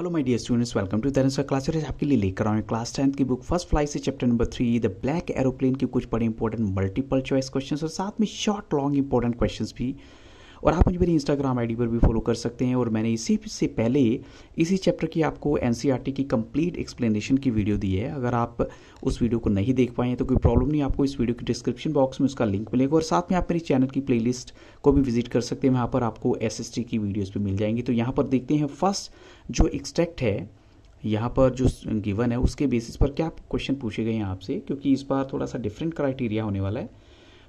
Hello my dear students welcome to Taran class आपके लिए लेकर आऊँ क्लास टेंथ की बुक फर्स्ट फ्लाई से chapter number three the black aeroplane के कुछ बड़े इंपॉर्टेंट मल्टीपल चॉइस क्वेश्चन और साथ में शॉर्ट लॉन्ग इंपॉर्टेंट क्वेश्चन भी और आप मुझे मेरी इंस्टाग्राम आईडी पर भी फॉलो कर सकते हैं और मैंने इसी से पहले इसी चैप्टर की आपको एन e की कंप्लीट एक्सप्लेनेशन की वीडियो दी है अगर आप उस वीडियो को नहीं देख पाए तो कोई प्रॉब्लम नहीं आपको इस वीडियो के डिस्क्रिप्शन बॉक्स में उसका लिंक मिलेगा और साथ में आप मेरे चैनल की प्ले को भी विजिट कर सकते हैं वहाँ पर आपको एस की वीडियोज़ भी मिल जाएंगी तो यहाँ पर देखते हैं फर्स्ट जो एक्सट्रैक्ट है यहाँ पर जो गिवन है उसके बेसिस पर क्या क्वेश्चन पूछे गए हैं आपसे क्योंकि इस बार थोड़ा सा डिफरेंट क्राइटेरिया होने वाला है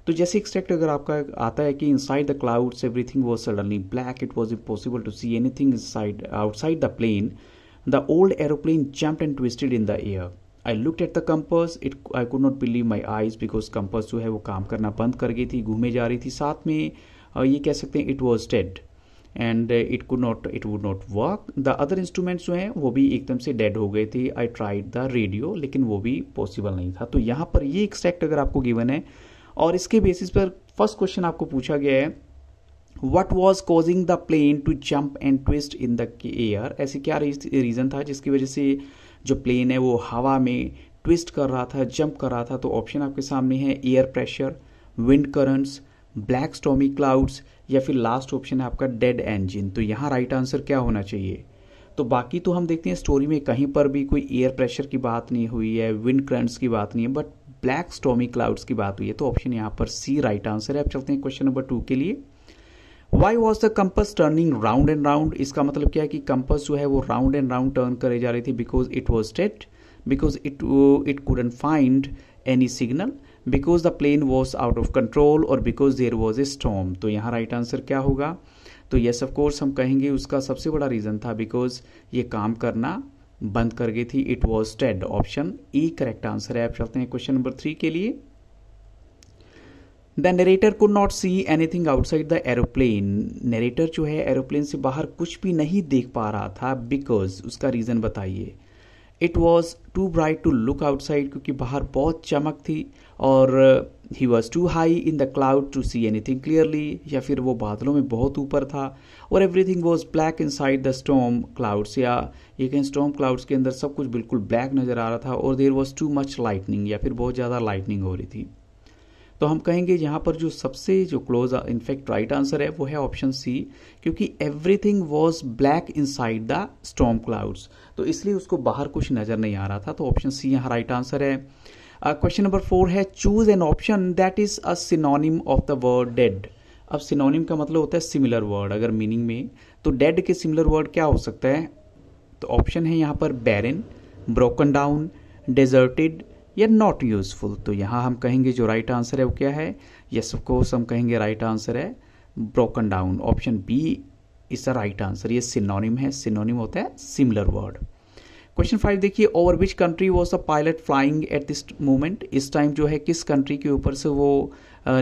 तो जैसे एक्सट्रैक्ट अगर आपका आता है कि inside the clouds everything was suddenly black it was impossible to see anything inside outside the plane the old aeroplane jumped and twisted in the air I look at the compass it I could not believe my eyes because compass जो है वो काम करना बंद कर गई थी घूमे जा रही थी साथ में ये कह सकते हैं it was dead and it could not it would not work the other instruments जो हैं वो भी एकदम से डेड हो गए थे आई ट्राइड द रेडियो लेकिन वो भी पॉसिबल नहीं था तो यहाँ पर ये एक्सट्रैक्ट अगर आपको गिवन है और इसके बेसिस पर फर्स्ट क्वेश्चन आपको पूछा गया है what was causing the plane to jump and twist in the air ऐसे क्या रीज़न था जिसकी वजह से जो प्लेन है वो हवा में ट्विस्ट कर रहा था जंप कर रहा था तो ऑप्शन आपके सामने है air pressure wind currents black stormy clouds या फिर लास्ट ऑप्शन है आपका डेड एंजिन तो यहाँ राइट आंसर क्या होना चाहिए तो बाकी तो हम देखते हैं स्टोरी में कहीं पर भी कोई एयर प्रेशर की बात नहीं हुई है विंड करंट्स की बात नहीं है बट ब्लैक स्टोमी क्लाउड्स की बात हुई है तो ऑप्शन यहां पर सी राइट आंसर है अब चलते हैं क्वेश्चन नंबर टू के लिए why was the compass turning round and round इसका मतलब क्या है कि कंपस जो है वो राउंड एंड राउंड टर्न करे जा रही थी because it was dead because it it couldn't find any signal because the plane was out of control और because there was a storm तो यहाँ राइट आंसर क्या होगा तो येस ऑफकोर्स हम कहेंगे उसका सबसे बड़ा रीज़न था बिकॉज ये काम करना बंद कर गई थी it was dead option E correct answer है आप चलते हैं क्वेश्चन नंबर थ्री के लिए the narrator could not see anything outside the aeroplane narrator जो है एरोप्लेन से बाहर कुछ भी नहीं देख पा रहा था बिकॉज उसका रीज़न बताइए it was too bright to look outside क्योंकि बाहर बहुत चमक थी और he was too high in the cloud to see anything clearly या फिर वो बादलों में बहुत ऊपर था और everything was black inside the storm clouds या ये कहें स्टोम क्लाउड्स के अंदर सब कुछ बिल्कुल ब्लैक नज़र आ रहा था और there was too much lightning या फिर बहुत ज़्यादा लाइटनिंग हो रही थी तो हम कहेंगे यहाँ पर जो सबसे जो क्लोज इनफैक्ट राइट आंसर है वो है ऑप्शन सी क्योंकि everything was black inside the storm clouds तो इसलिए उसको बाहर कुछ नज़र नहीं आ रहा था तो ऑप्शन सी यहाँ राइट आंसर है क्वेश्चन नंबर फोर है choose an option that is a synonym of the word dead अब सिनोनिम का मतलब होता है सिमिलर वर्ड अगर मीनिंग में तो डेड के सिमिलर वर्ड क्या हो सकता है तो ऑप्शन है यहाँ पर बैरन ब्रोकन डाउन डेजर्टेड या नॉट यूजफुल तो यहाँ हम कहेंगे जो राइट right आंसर है वो क्या है यस ऑफ कोर्स हम कहेंगे राइट right आंसर है broken down option B is a right answer ये सिनोनिम है सिनोनिम होता है सिमिलर वर्ड क्वेश्चन फाइव देखिए over which country was a pilot flying at this moment इस टाइम जो है किस कंट्री के ऊपर से वो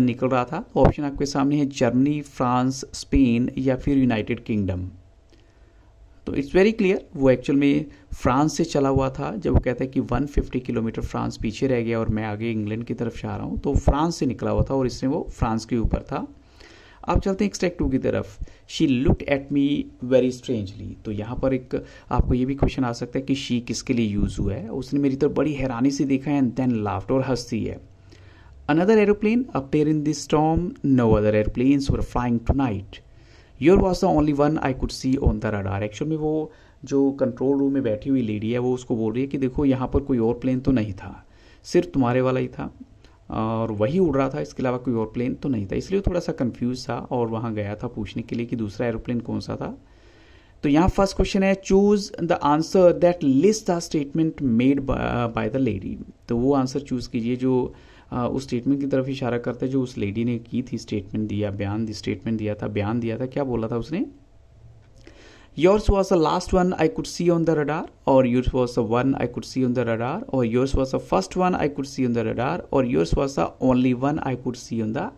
निकल रहा था ऑप्शन तो आपके सामने है जर्मनी फ्रांस स्पेन या फिर यूनाइटेड किंगडम तो इट्स वेरी क्लियर वो एक्चुअल में फ्रांस से चला हुआ था जब वो कहता है कि 150 किलोमीटर फ्रांस पीछे रह गया और मैं आगे इंग्लैंड की तरफ जा रहा हूँ तो फ्रांस से निकला हुआ था और इसमें वो फ्रांस के ऊपर था आप चलते हैं एक्सट्रैक्ट टू की तरफ she look at me very strangely तो यहाँ पर एक आपको ये भी क्वेश्चन आ सकता है कि शी किसके लिए यूज़ हुआ है उसने मेरी तरफ बड़ी हैरानी से देखा है एंड देन लाफ्ट और हंसती है another aeroplane appear in this storm no other aeroplane were flying tonight your was the only one I could see on the radar actual में वो जो कंट्रोल रूम में बैठी हुई लेडी है वो उसको बोल रही है कि देखो यहाँ पर कोई और प्लेन तो नहीं था सिर्फ तुम्हारे वाला ही था और वही उड़ रहा था इसके अलावा कोई और प्लेन तो नहीं था इसलिए थोड़ा सा कन्फ्यूज था और वहाँ गया था पूछने के लिए कि दूसरा एरोप्लेन कौन सा था तो यहाँ फर्स्ट क्वेश्चन है choose the answer that list the statement made by the lady तो वो आंसर चूज कीजिए जो उस स्टेटमेंट की तरफ इशारा करते जो उस लेडी ने की थी स्टेटमेंट दिया बयान दी स्टेटमेंट दिया था बयान दिया था क्या बोला था उसने yours was the last one i could see on the radar or yours was the one i could see on the radar or yours was the first one i could see on the radar or yours was the only one i could see on the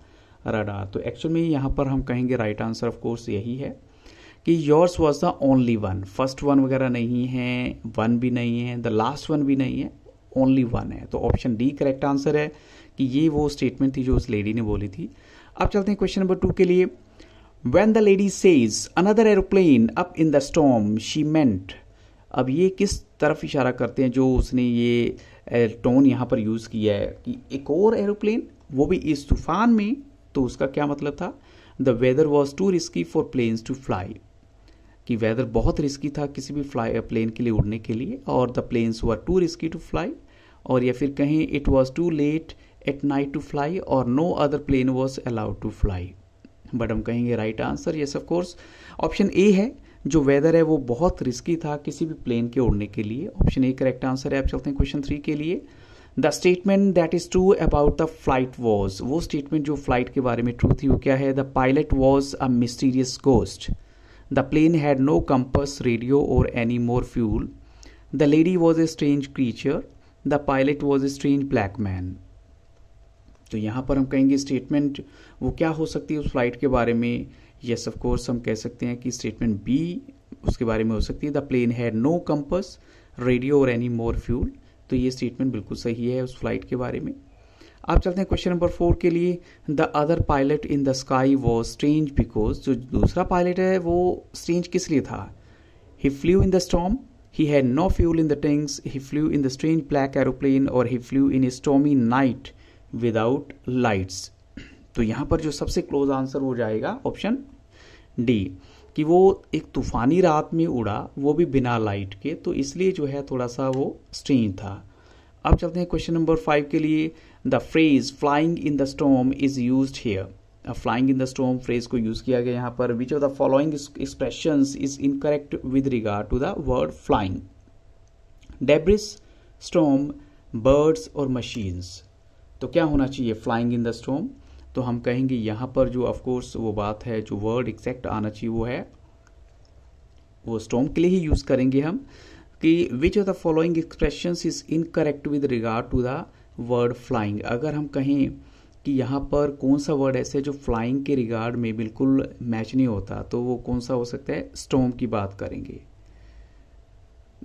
radar to actually yahan par hum kahenge right answer of course yahi hai है कि yours was the only one first one वगैरह नहीं है one भी नहीं है the last one भी नहीं है ओनली वन है तो ऑप्शन डी करेक्ट आंसर है कि ये वो स्टेटमेंट थी जो उस लेडी ने बोली थी अब चलते हैं क्वेश्चन नंबर टू के लिए When the lady says another aeroplane up in the storm, she meant अब ये किस तरफ इशारा करते हैं जो उसने ये टोन यहाँ पर यूज़ किया है कि एक और एरोप्लेन वो भी इस तूफान में तो उसका क्या मतलब था the weather was too risky for planes to fly कि वेदर बहुत रिस्की था किसी भी फ्लाई प्लेन के लिए उड़ने के लिए और the planes were too risky to fly और या फिर कहें it was too late at night to fly और no other plane was allowed to fly but हम कहेंगे right answer yes of course option A है जो वेदर है वो बहुत रिस्की था किसी भी प्लेन के उड़ने के लिए ऑप्शन ए करेक्ट आंसर है आप चलते हैं क्वेश्चन थ्री के लिए the statement that is true about the flight was वो स्टेटमेंट जो फ्लाइट के बारे में ट्रू थी वो क्या है the pilot was a mysterious ghost the plane had no compass radio और any more fuel the lady was a strange creature the pilot was a strange black man तो यहां पर हम कहेंगे स्टेटमेंट वो क्या हो सकती है उस फ्लाइट के बारे में यस ऑफ कोर्स हम कह सकते हैं कि स्टेटमेंट बी उसके बारे में हो सकती है the plane had no compass radio और एनी मोर फ्यूल तो ये स्टेटमेंट बिल्कुल सही है उस फ्लाइट के बारे में आप चलते हैं क्वेश्चन नंबर फोर के लिए the other pilot in the sky was strange because जो दूसरा पायलट है वो स्ट्रेंज किस लिए था he flew in the storm he had no fuel in the tanks he flew in the strange black aeroplane और he flew in a stormy night without lights तो यहाँ पर जो सबसे क्लोज आंसर हो जाएगा ऑप्शन डी कि वो एक तूफानी रात में उड़ा वो भी बिना लाइट के तो इसलिए जो है थोड़ा सा वो स्ट्रेंज था अब चलते हैं क्वेश्चन नंबर फाइव के लिए the phrase flying in the storm is use here flying in the storm phrase को यूज किया गया यहाँ पर which of the following expression is incorrect with regard to the word flying debris storm birds और machines तो क्या होना चाहिए फ्लाइंग इन द स्टोम तो हम कहेंगे यहाँ पर जो ऑफकोर्स वो बात है जो वर्ड एग्जैक्ट आना चाहिए वो है वो स्टॉम के लिए ही यूज़ करेंगे हम कि which of the following expression is incorrect with regard to the word flying अगर हम कहें कि यहाँ पर कौन सा वर्ड ऐसे जो फ्लाइंग के रिगार्ड में बिल्कुल मैच नहीं होता तो वो कौन सा हो सकता है स्टॉम की बात करेंगे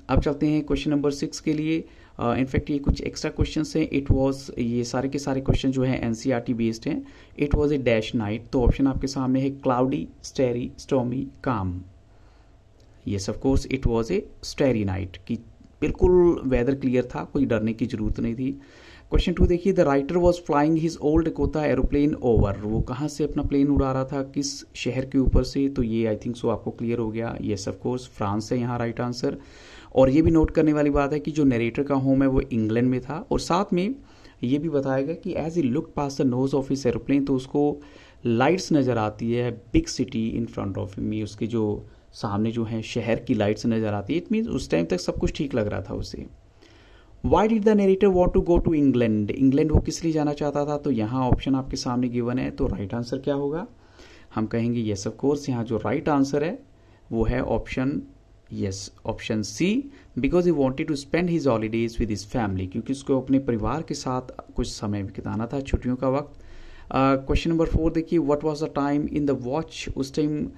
अब चलते हैं क्वेश्चन नंबर सिक्स के लिए इनफैक्ट uh, ये कुछ एक्स्ट्रा क्वेश्चन हैं इट वॉज ये सारे के सारे क्वेश्चन जो है N C R T based हैं it was a dash night तो ऑप्शन आपके सामने है cloudy starry stormy calm yes of course it was a starry night कि बिल्कुल वेदर क्लियर था कोई डरने की जरूरत नहीं थी क्वेश्चन टू देखिए the writer was flying his old Dakota aeroplane over वो कहाँ से अपना प्लेन उड़ा रहा था किस शहर के ऊपर से तो ये आई थिंक सो आपको क्लियर हो गया येस ऑफ कोर्स फ्रांस है यहाँ राइट आंसर और ये भी नोट करने वाली बात है कि जो नरेटर का होम है वो इंग्लैंड में था और साथ में ये भी बताया गया कि as a look past the nose of his aeroplane तो उसको लाइट्स नज़र आती है big city in front of me उसके जो सामने जो है शहर की लाइट्स नज़र आती है इट मीन्स उस टाइम तक सब कुछ ठीक लग रहा था उसे why did the narrator want to go to England England वो किस लिए जाना चाहता था तो यहाँ ऑप्शन आपके सामने गिवन है तो राइट right आंसर क्या होगा हम कहेंगे येस ऑफ कोर्स यहाँ जो राइट right आंसर है वो है option yes option C because he wanted to spend his holidays with his family क्योंकि उसको अपने परिवार के साथ कुछ समय बिताना था छुट्टियों का वक्त क्वेश्चन नंबर फोर देखिए what was the time in the watch उस टाइम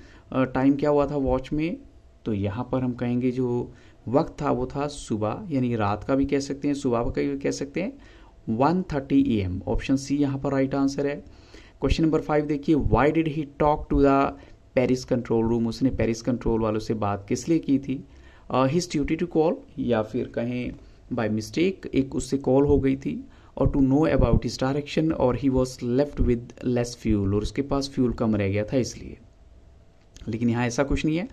टाइम uh, क्या हुआ था वॉच में तो यहाँ पर हम कहेंगे जो वक्त था वो था सुबह यानी रात का भी कह सकते हैं सुबह का भी कह सकते हैं one thirty A M option C यहाँ पर राइट आंसर है क्वेश्चन नंबर फाइव देखिए why did he talk to the Paris control room उसने पेरिस कंट्रोल वालों से बात किस लिए की थी हिज ड्यूटी टू कॉल या फिर कहें बाय मिस्टेक एक उससे कॉल हो गई थी और to know about his direction और he was left with less fuel और उसके पास फ्यूल कम रह गया था इसलिए लेकिन यहाँ ऐसा कुछ नहीं है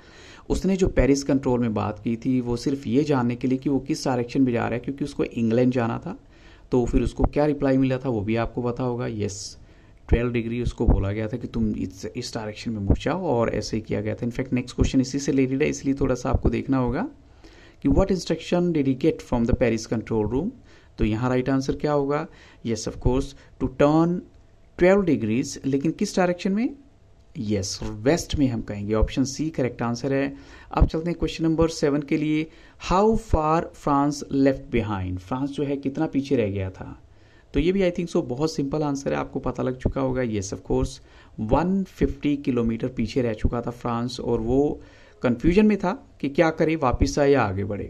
उसने जो पेरिस कंट्रोल में बात की थी वो सिर्फ ये जानने के लिए कि वो किस डायरेक्शन में जा रहा है क्योंकि उसको इंग्लैंड जाना था तो फिर उसको क्या रिप्लाई मिला था वो भी आपको पता होगा येस yes. ट्वेल्व डिग्री उसको बोला गया था कि तुम इस इस डायरेक्शन में मुड़ जाओ और ऐसे ही किया गया था इनफैक्ट नेक्स्ट क्वेश्चन इसी से रिलेटेड है इसलिए थोड़ा सा आपको देखना होगा कि what instruction did he get from the Paris control room तो यहाँ राइट आंसर क्या होगा yes of course to turn twelve degrees लेकिन किस डायरेक्शन में यस वेस्ट में हम कहेंगे ऑप्शन सी करेक्ट आंसर है अब चलते हैं क्वेश्चन नंबर सेवन के लिए how far France left behind France जो है कितना पीछे रह गया था तो ये भी आई थिंक सो बहुत सिंपल आंसर है आपको पता लग चुका होगा येस ऑफ कोर्स 150 किलोमीटर पीछे रह चुका था फ्रांस और वो कन्फ्यूजन में था कि क्या करे वापस आए या आगे बढ़े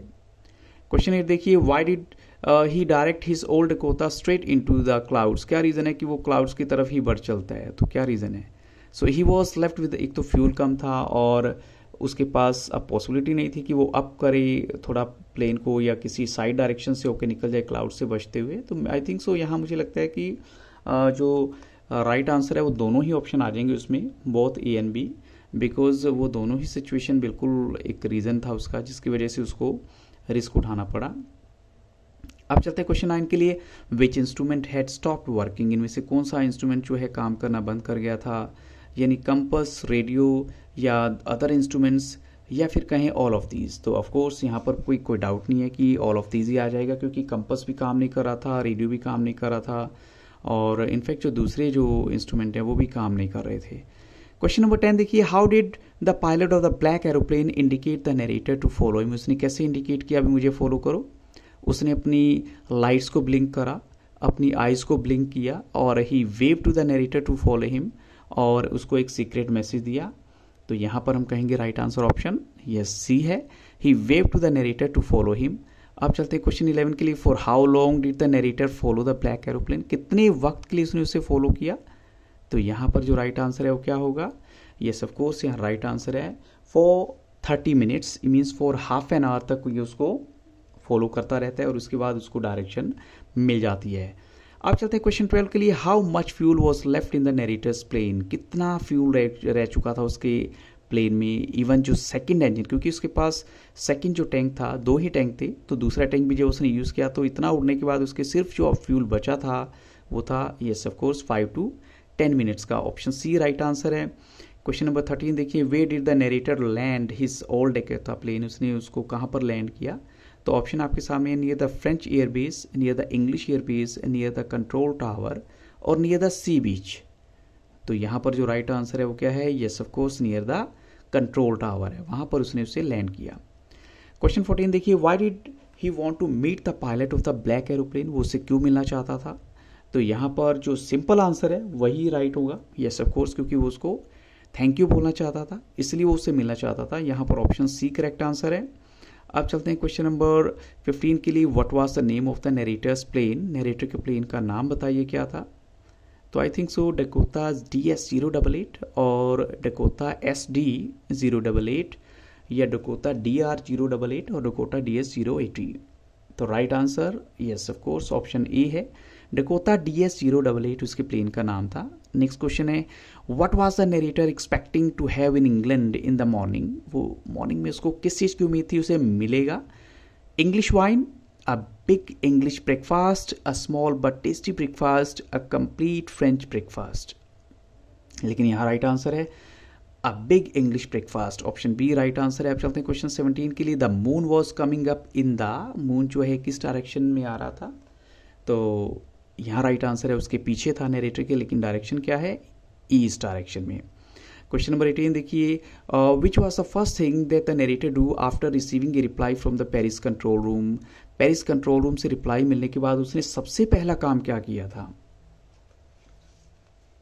क्वेश्चन ये देखिए why did he direct his old Dakota straight into the clouds क्या रीज़न है कि वो क्लाउड्स की तरफ ही बढ़ चलता है तो क्या रीज़न है so he was left with एक तो फ्यूल कम था और uh, उसके पास अब पॉसिबिलिटी नहीं थी कि वो अप करे थोड़ा प्लेन को या किसी साइड डायरेक्शन से होकर निकल जाए क्लाउड से बचते हुए तो आई थिंक सो यहाँ मुझे लगता है कि जो राइट आंसर है वो दोनों ही ऑप्शन आ जाएंगे उसमें both A and B because वो दोनों ही सिचुएशन बिल्कुल एक रीज़न था उसका जिसकी वजह से उसको रिस्क उठाना पड़ा अब चलते हैं क्वेश्चन नाइन के लिए which instrument had stop working इनमें से कौन सा इंस्ट्रूमेंट जो है काम करना बंद कर गया था यानी कंपस रेडियो या अदर इंस्ट्रूमेंट्स या फिर कहें ऑल ऑफ दीज तो ऑफ कोर्स यहाँ पर कोई कोई डाउट नहीं है कि ऑल ऑफ दीज ही आ जाएगा क्योंकि कंपस भी काम नहीं कर रहा था रेडियो भी काम नहीं कर रहा था और इनफैक्ट जो दूसरे जो इंस्ट्रूमेंट हैं वो भी काम नहीं कर रहे थे क्वेश्चन नंबर टेन देखिए how did the pilot of the black aeroplane indicate the narrator to follow him उसने कैसे इंडिकेट किया अभी मुझे फॉलो करो उसने अपनी लाइट्स को ब्लिंक करा अपनी आइज़ को ब्लिंक किया और he wave to the narrator to follow him और उसको एक सीक्रेट मैसेज दिया तो यहां पर हम कहेंगे राइट आंसर ऑप्शन ये सी है he wave to the narrator to follow him अब चलते हैं क्वेश्चन इलेवन के लिए for how long did the narrator follow the black aeroplane कितने वक्त के लिए उसने उसे फॉलो किया तो यहां पर जो राइट right आंसर है वो क्या होगा सब कोर्स यहाँ राइट आंसर है for thirty minutes means for half an hour तक ये उसको फॉलो करता रहता है और उसके बाद उसको डायरेक्शन मिल जाती है अब चलते हैं क्वेश्चन ट्वेल्व के लिए how much fuel was left in the narrator's plane कितना फ्यूल रह, चुका था उसके प्लेन में इवन जो सेकंड इंजन क्योंकि उसके पास सेकंड जो टैंक था दो ही टैंक थे तो दूसरा टैंक भी जब उसने यूज़ किया तो इतना उड़ने के बाद उसके सिर्फ जो फ्यूल बचा था वो था yes of course five to ten minutes का ऑप्शन सी राइट आंसर है क्वेश्चन नंबर थर्टीन देखिए where did the narrator land his old Dakota था प्लेन उसने उसको कहाँ पर लैंड किया तो ऑप्शन आपके सामने near the French airbase near the English airbase near the control tower और नियर द सी बीच तो यहाँ पर जो राइट आंसर है वो क्या है yes course near the control tower है वहाँ पर उसने उसे लैंड किया क्वेश्चन फोर्टीन देखिए why did he want to meet the pilot of the black aeroplane वो उसे क्यों मिलना चाहता था तो यहाँ पर जो सिंपल आंसर है वही राइट होगा येस ऑफकोर्स क्योंकि वो उसको थैंक यू बोलना चाहता था इसलिए वो उससे मिलना चाहता था यहाँ पर ऑप्शन सी करेक्ट आंसर है अब चलते हैं क्वेश्चन नंबर 15 के लिए what was the name of the narrator's plane narrator के प्लेन का नाम बताइए क्या था तो I think so Dakota D S zero double eight और Dakota S D zero double eight या Dakota D R zero double eight और Dakota D S zero eighty तो right answer yes of course option A है Dakota D S zero double eight उसके plane का नाम था next question है what was the narrator expecting to have in England in the morning वो morning में उसको किस चीज़ की उम्मीद थी उसे मिलेगा English wine a big English breakfast a small but tasty breakfast a complete French breakfast लेकिन यहाँ राइट आंसर है a big English breakfast option B right answer है आप चलते हैं क्वेश्चन सेवनटीन के लिए the moon was coming up in the moon जो है किस डायरेक्शन में आ रहा था तो यहाँ राइट आंसर है उसके पीछे था नरेटर के लेकिन डायरेक्शन क्या है ईस्ट डायरेक्शन में क्वेश्चन नंबर एटीन देखिए which was the first thing that the narrator do after receiving a reply from the Paris control room Paris control room से रिप्लाई मिलने के बाद उसने सबसे पहला काम क्या किया था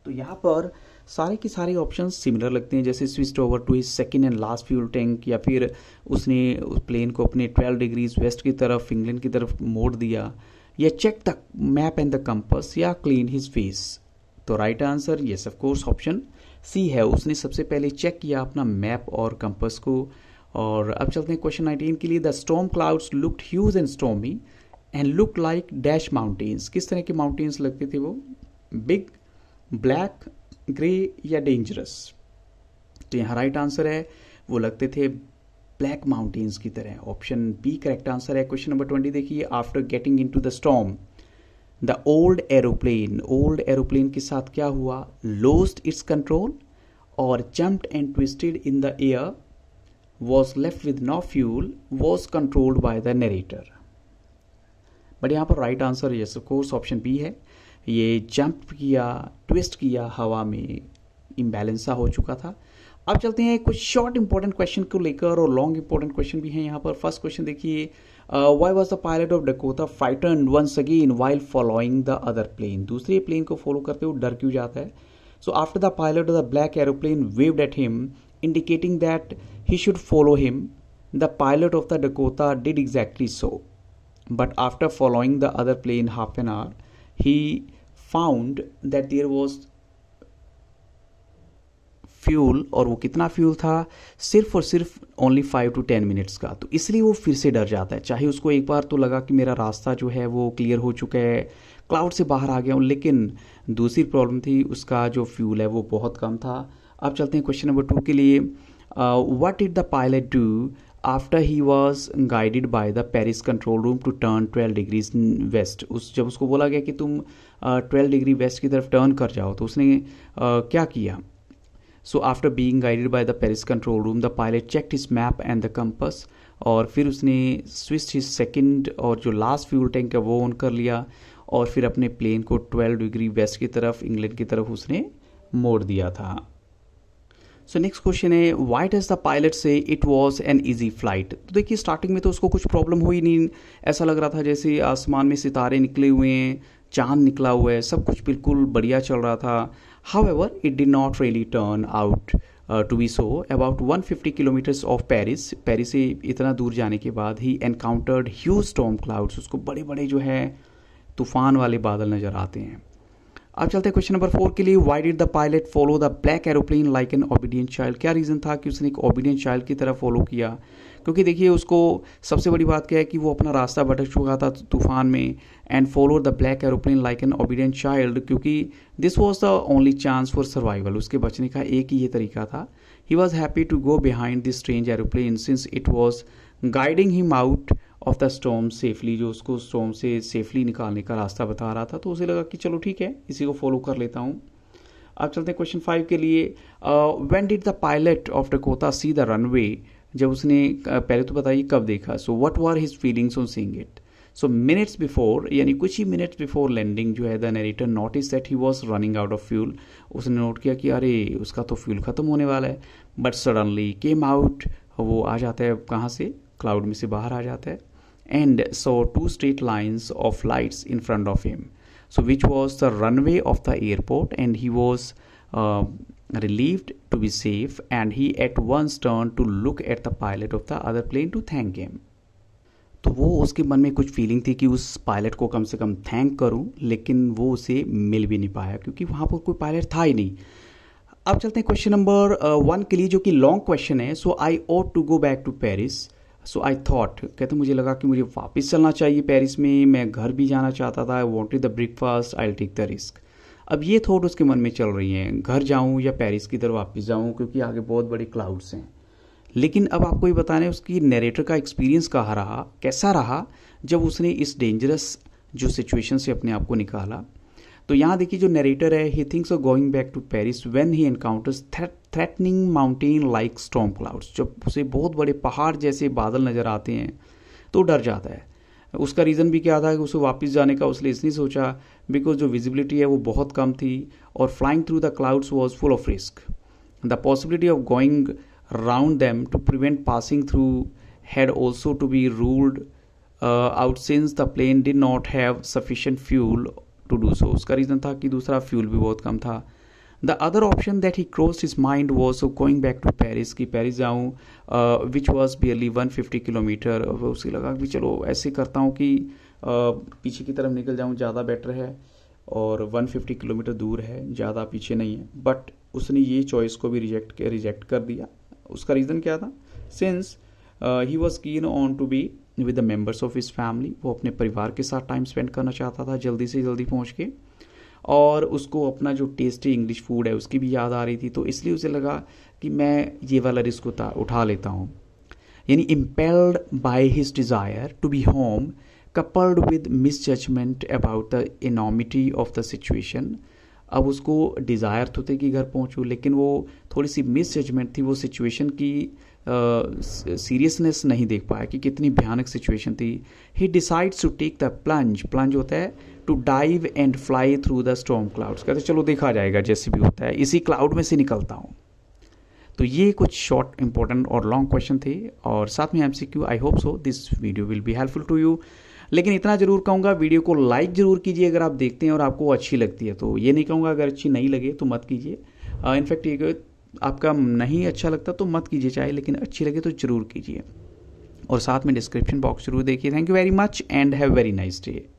तो यहाँ पर सारे के सारे ऑप्शन सिमिलर लगते हैं जैसे switched over to his second and last fuel tank या फिर उसने उस प्लेन को अपने 12 डिग्रीज वेस्ट की तरफ इंग्लैंड की तरफ मोड़ दिया या check the map and the compass या क्लीन हिज फेस तो right answer yes of course option C है उसने सबसे पहले चेक किया अपना मैप और कंपस को और अब चलते हैं क्वेश्चन नाइनटीन के लिए the storm clouds looked huge and stormy and look like dash mountains किस तरह के माउंटेन्स लगते थे वो बिग ब्लैक ग्रे या डेंजरस तो यहाँ राइट आंसर है वो लगते थे ब्लैक माउंटेन्स की तरह ऑप्शन बी करेक्ट आंसर है क्वेश्चन नंबर ट्वेंटी देखिए after getting into the storm the old aeroplane old aeroplane के साथ क्या हुआ लोस्ट इट्स कंट्रोल और jumped and twisted in the air was left with no fuel was controlled by the narrator but यहाँ पर right answer yes course option B है ये jump किया ट्विस्ट किया हवा में इम्बेलेंसा हो चुका था अब चलते हैं कुछ शॉर्ट इंपॉर्टेंट क्वेश्चन को लेकर और लॉन्ग इंपॉर्टेंट क्वेश्चन भी हैं यहाँ पर फर्स्ट क्वेश्चन देखिए why was the pilot of Dakota frighten once again while following the other plane दूसरे प्लेन को फॉलो करते हुए डर क्यों जाता है so after the pilot of the black aeroplane waved at him indicating that he should follow him the pilot of the Dakota did exactly so but after following the other plane half an hour he found that there was fuel और वो कितना fuel था सिर्फ और सिर्फ only five to ten minutes का तो इसलिए वो फिर से डर जाता है चाहे उसको एक बार तो लगा कि मेरा रास्ता जो है वो क्लियर हो चुका है क्लाउड से बाहर आ गया हूँ लेकिन दूसरी प्रॉब्लम थी उसका जो फ्यूल है वो बहुत कम था अब चलते हैं क्वेश्चन नंबर टू के लिए what did the pilot do after he was guided by the Paris control room to turn twelve degrees west उस जब उसको बोला गया कि तुम ट्वेल्व डिग्री वेस्ट की तरफ टर्न कर जाओ तो उसने uh, क्या किया so after being guided by the Paris control room the pilot check his map and the compass और फिर उसने स्विच हिज सेकंड और जो लास्ट फ्यूल टैंक है वो ऑन कर लिया और फिर अपने प्लेन को 12 डिग्री वेस्ट की तरफ इंग्लैंड की तरफ उसने मोड़ दिया था सो नेक्स्ट क्वेश्चन है why does the pilot say it was an easy flight तो देखिए स्टार्टिंग में तो उसको कुछ प्रॉब्लम हुई नहीं ऐसा लग रहा था जैसे आसमान में सितारे निकले हुए हैं चांद निकला हुआ है सब कुछ बिल्कुल बढ़िया चल रहा था However, it did not really turn out to be so about 150 kilometres of Paris, Paris से इतना दूर जाने के बाद ही एनकाउंटर्ड ह्यूज storm clouds. उसको बड़े बड़े जो है तूफान वाले बादल नज़र आते हैं अब चलते हैं क्वेश्चन नंबर फोर के लिए why did the pilot follow the black aeroplane like an obedient child क्या रीज़न था कि उसने एक ओबीडियंट चाइल्ड की तरह फॉलो किया क्योंकि देखिए उसको सबसे बड़ी बात क्या है कि वो अपना रास्ता भटक चुका था तूफान में and follow the black aeroplane like an obedient child क्योंकि this was the only chance for survival उसके बचने का एक ही ये तरीका था he was happy to go behind this strange aeroplane since it was guiding him out of the storm safely जो उसको स्टोम से सेफली निकालने का रास्ता बता रहा था तो उसे लगा कि चलो ठीक है इसी को फॉलो कर लेता हूँ अब चलते हैं क्वेश्चन फाइव के लिए when did the pilot of Dakota see the runway जब उसने पहले तो बताइए कब देखा so what were his feelings on seeing it so minutes before यानी कुछ ही मिनट्स बिफोर लैंडिंग जो है the narrator notice that he was running out of fuel उसने नोट किया कि अरे उसका तो फ्यूल ख़त्म होने वाला है बट सडनली केम आउट वो आ जाता है कहाँ से क्लाउड में से बाहर आ जाता है and so two straight lines of lights in front of him so which was the runway of the airport and he was relieved to be safe and he at once turned to look at the pilot of the other plane to thank him तो वो उसके मन में कुछ feeling थी कि उस pilot को कम से कम थैंक करूं लेकिन वो उसे मिल भी नहीं पाया क्योंकि वहां पर कोई पायलट था ही नहीं अब चलते हैं क्वेश्चन नंबर वन के लिए जो कि लॉन्ग क्वेश्चन है so I ought to go back to Paris so I thought कहते मुझे लगा कि मुझे वापस चलना चाहिए पेरिस में मैं घर भी जाना चाहता था I wanted the breakfast I take the risk अब ये थॉट उसके मन में चल रही हैं घर जाऊँ या पेरिस की तरफ वापस जाऊँ क्योंकि आगे बहुत बड़े क्लाउड्स हैं लेकिन अब आपको ये बताने उसकी नरेटर का एक्सपीरियंस कहा रहा कैसा रहा जब उसने इस डेंजरस जो सिचुएशन से अपने आप को निकाला तो यहाँ देखिए जो नरेटर है he thinks of going back to Paris when he encounters threatening mountain like storm clouds जब उसे बहुत बड़े पहाड़ जैसे बादल नज़र आते हैं तो डर जाता है उसका रीज़न भी क्या था कि उसे वापस जाने का उसने इसलिए सोचा बिकॉज जो विजिबिलिटी है वो बहुत कम थी और flying through the clouds was full of risk the possibility of going round them to prevent passing through had also to be ruled out since the plane did not have sufficient fuel to do so उसका reason था कि दूसरा fuel भी बहुत कम था the other option that he cross his mind was so going back to Paris कि Paris जाऊँ was barely one fifty kilometre उसे लगा कि चलो ऐसे करता हूँ कि पीछे की तरफ निकल जाऊँ ज़्यादा बेटर है और 150 किलोमीटर दूर है ज़्यादा पीछे नहीं है बट उसने ये चॉइस को भी रिजेक्ट रिजेक्ट कर दिया उसका रीज़न क्या था since he was keen on to be with the members of his family वो अपने परिवार के साथ टाइम स्पेंड करना चाहता था जल्दी से जल्दी पहुँच के और उसको अपना जो टेस्टी इंग्लिश फूड है उसकी भी याद आ रही थी तो इसलिए उसे लगा कि मैं ये वाला रिस्क उठा उठा लेता हूँ यानी impelled by his desire to be home coupled with misjudgement about the enormity of the situation अब उसको डिज़ायर तो थे कि घर पहुँचूँ लेकिन वो थोड़ी सी मिस जजमेंट थी वो सिचुएशन की सीरियसनेस uh, नहीं देख पाया कि कितनी भयानक सिचुएशन थी he decides to take the plunge plunge होता है to dive and fly through the storm clouds कहते चलो देखा जाएगा जैसे भी होता है इसी क्लाउड में से निकलता हूँ तो ये कुछ शॉर्ट इंपॉर्टेंट और लॉन्ग क्वेश्चन थे और साथ में M C Q I hope so this video will be helpful to you लेकिन इतना जरूर कहूँगा वीडियो को लाइक ज़रूर कीजिए अगर आप देखते हैं और आपको अच्छी लगती है तो ये नहीं कहूँगा अगर अच्छी नहीं लगे तो मत कीजिए इनफैक्ट uh, ये आपका नहीं अच्छा लगता तो मत कीजिए चाय लेकिन अच्छी लगे तो ज़रूर कीजिए और साथ में डिस्क्रिप्शन बॉक्स जरूर देखिए thank you very much and have very nice day